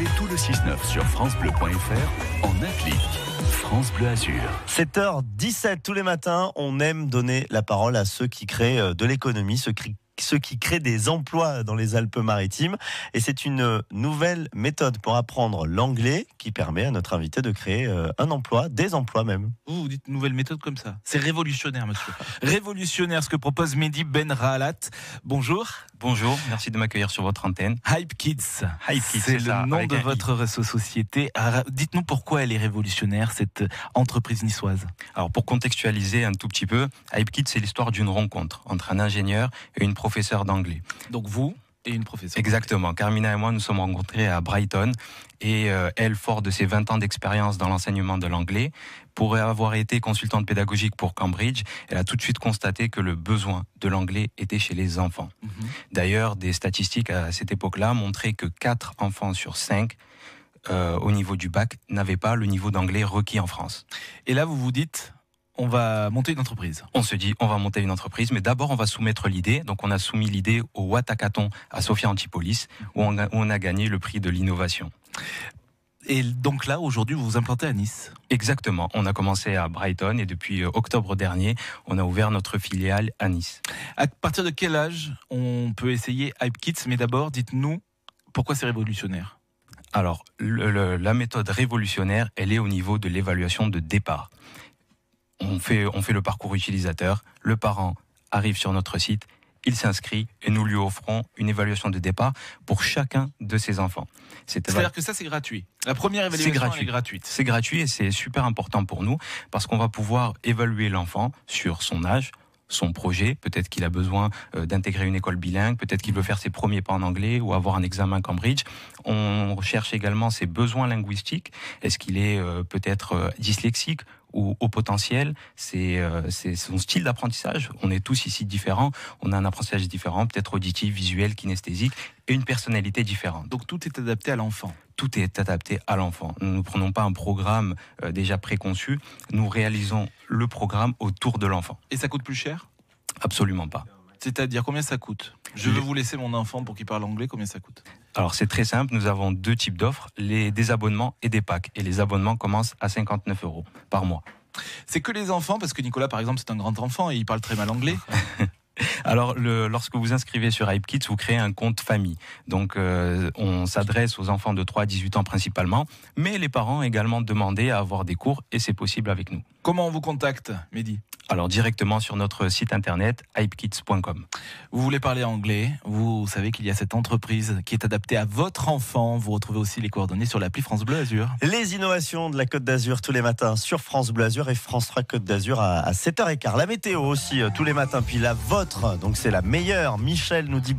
Et tout le 6-9 sur FranceBleu.fr en un clic. France Bleu Azur. 7h17 tous les matins, on aime donner la parole à ceux qui créent euh, de l'économie, ceux qui ce qui crée des emplois dans les Alpes-Maritimes. Et c'est une euh, nouvelle méthode pour apprendre l'anglais qui permet à notre invité de créer euh, un emploi, des emplois même. vous dites nouvelle méthode comme ça. C'est révolutionnaire, monsieur. révolutionnaire, ce que propose Mehdi Ben Rahalat. Bonjour. Bonjour, merci de m'accueillir sur votre antenne. Hype Kids. Kids, c'est le nom de votre réseau société. Ah, dites-nous pourquoi elle est révolutionnaire, cette euh, entreprise niçoise. Alors, pour contextualiser un tout petit peu, Hype Kids, c'est l'histoire d'une rencontre entre un ingénieur et une professeur d'anglais. Donc vous et une professeure. Exactement. Carmina et moi nous sommes rencontrés à Brighton et euh, elle, fort de ses 20 ans d'expérience dans l'enseignement de l'anglais, pour avoir été consultante pédagogique pour Cambridge, elle a tout de suite constaté que le besoin de l'anglais était chez les enfants. Mhm. D'ailleurs, des statistiques à cette époque-là montraient que 4 enfants sur 5 euh, au niveau du bac n'avaient pas le niveau d'anglais requis en France. Et là, vous vous dites, on va monter une entreprise. On se dit, on va monter une entreprise, mais d'abord, on va soumettre l'idée. Donc, on a soumis l'idée au Watakaton, à Sofia Antipolis, où on a, gagné le prix de l'innovation. Et donc là, aujourd'hui, vous vous implantez à Nice Exactement. On a commencé à Brighton et depuis euh, octobre dernier, on a ouvert notre filiale à Nice. À partir de quel âge on peut essayer Hype Mais d'abord, dites-nous pourquoi c'est révolutionnaire alors, la méthode révolutionnaire, elle est au niveau de l'évaluation de départ on fait, le parcours utilisateur, le parent arrive sur notre site, il s'inscrit et nous lui offrons une évaluation de départ pour chacun de ses enfants. C'est-à-dire que ça, c'est gratuit. La première évaluation est, gratuit. gratuite. C'est gratuit et c'est super important pour nous parce qu'on va pouvoir évaluer l'enfant sur son âge, son projet. Peut-être qu'il a besoin euh, d'intégrer une école bilingue, peut-être qu'il veut faire ses premiers pas en anglais ou avoir un examen Cambridge. On recherche également ses besoins linguistiques. Est-ce qu'il est euh, peut-être euh, dyslexique au potentiel, euh, c'est son style d'apprentissage. On est tous ici différents, on a un apprentissage différent, peut-être auditif, visuel, kinesthésique, et une personnalité différente. Donc tout est adapté à l'enfant tout est adapté à l'enfant. Nous ne prenons pas un programme euh, déjà préconçu, nous réalisons le programme autour de l'enfant. Et ça coûte plus cher Absolument pas. C'est-à-dire combien ça coûte Je veux vous laisser mon enfant pour qu'il parle anglais, combien ça coûte alors c'est très simple, nous avons deux types d'offres, les, des abonnements et des packs. Et les abonnements commencent à 59 euros par mois. C'est que les enfants, parce que Nicolas par exemple c'est un grand enfant et il parle très mal anglais. Alors, lorsque vous inscrivez sur HypeKids, vous créez un compte famille. Donc, euh, on s'adresse aux enfants de 3 à 18 ans principalement, mais les parents également demandés à avoir des cours et c'est possible avec nous. Comment on vous contacte, Mehdi alors directement sur notre site internet hypekids.com. Vous voulez parler anglais, vous savez qu'il y a cette entreprise qui est adaptée à votre enfant. Vous retrouvez aussi les coordonnées sur l'appli France Bleu Azur. Les innovations de la Côte d'Azur tous les matins sur France Bleu Azur et France 3 Côte d'Azur à 7h15. La météo aussi euh, tous les matins, puis la vôtre, donc c'est la meilleure. Michel nous dit